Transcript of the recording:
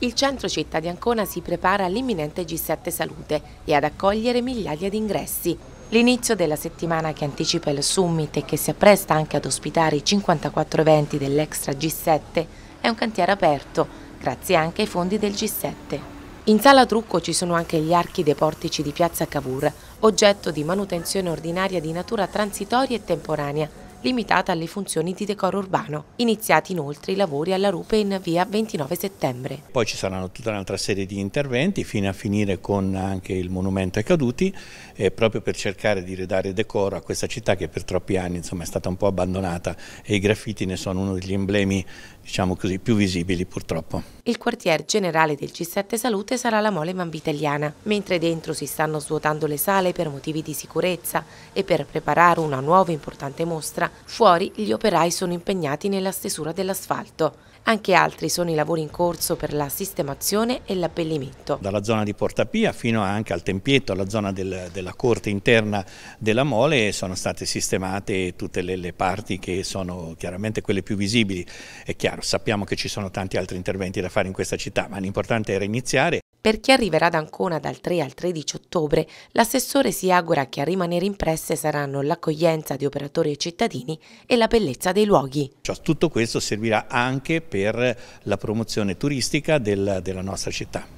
Il centro città di Ancona si prepara all'imminente G7 Salute e ad accogliere migliaia di ingressi. L'inizio della settimana che anticipa il summit e che si appresta anche ad ospitare i 54 eventi dell'Extra G7 è un cantiere aperto, grazie anche ai fondi del G7. In sala trucco ci sono anche gli archi dei portici di Piazza Cavour, oggetto di manutenzione ordinaria di natura transitoria e temporanea, limitata alle funzioni di decoro urbano. Iniziati inoltre i lavori alla Rupe in via 29 settembre. Poi ci saranno tutta un'altra serie di interventi fino a finire con anche il monumento ai caduti, eh, proprio per cercare di ridare decoro a questa città che per troppi anni insomma, è stata un po' abbandonata e i graffiti ne sono uno degli emblemi diciamo così, più visibili purtroppo il quartier generale del c 7 Salute sarà la mole Mamba Italiana, mentre dentro si stanno svuotando le sale per motivi di sicurezza e per preparare una nuova importante mostra, fuori gli operai sono impegnati nella stesura dell'asfalto. Anche altri sono i lavori in corso per la sistemazione e l'abbellimento. Dalla zona di Porta Pia fino anche al Tempietto, alla zona del, della corte interna della Mole, sono state sistemate tutte le, le parti che sono chiaramente quelle più visibili. È chiaro, sappiamo che ci sono tanti altri interventi da fare in questa città, ma l'importante era iniziare. Per chi arriverà ad Ancona dal 3 al 13 ottobre, l'assessore si augura che a rimanere impresse saranno l'accoglienza di operatori e cittadini e la bellezza dei luoghi. Cioè, tutto questo servirà anche per la promozione turistica del, della nostra città.